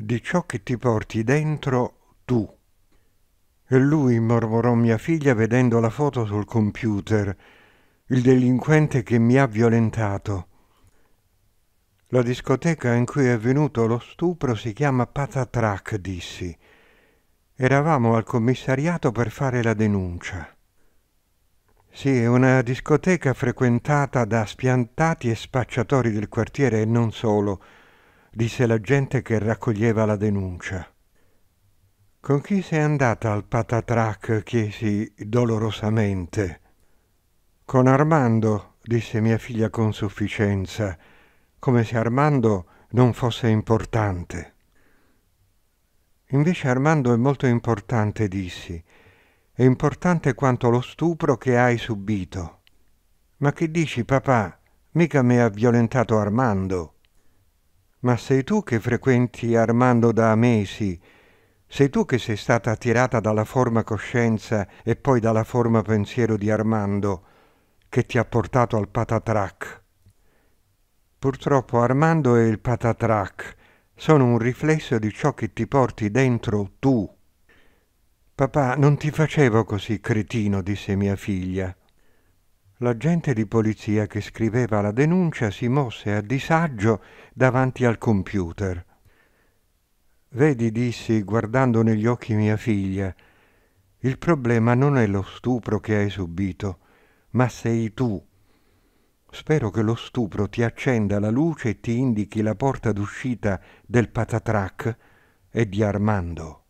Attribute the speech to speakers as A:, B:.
A: di ciò che ti porti dentro tu. E lui, mormorò mia figlia vedendo la foto sul computer, il delinquente che mi ha violentato. La discoteca in cui è avvenuto lo stupro si chiama Patatrac, dissi. Eravamo al commissariato per fare la denuncia. Sì, è una discoteca frequentata da spiantati e spacciatori del quartiere e non solo disse la gente che raccoglieva la denuncia. Con chi sei andata al patatrac? chiesi dolorosamente. Con Armando, disse mia figlia con sufficienza, come se Armando non fosse importante. Invece Armando è molto importante, dissi. È importante quanto lo stupro che hai subito. Ma che dici, papà? Mica mi ha violentato Armando. Ma sei tu che frequenti Armando da mesi, sei tu che sei stata attirata dalla forma coscienza e poi dalla forma pensiero di Armando, che ti ha portato al patatrac. Purtroppo Armando e il patatrac sono un riflesso di ciò che ti porti dentro tu. Papà, non ti facevo così cretino, disse mia figlia, L'agente di polizia che scriveva la denuncia si mosse a disagio davanti al computer. Vedi, dissi, guardando negli occhi mia figlia, il problema non è lo stupro che hai subito, ma sei tu. Spero che lo stupro ti accenda la luce e ti indichi la porta d'uscita del patatrac e di Armando.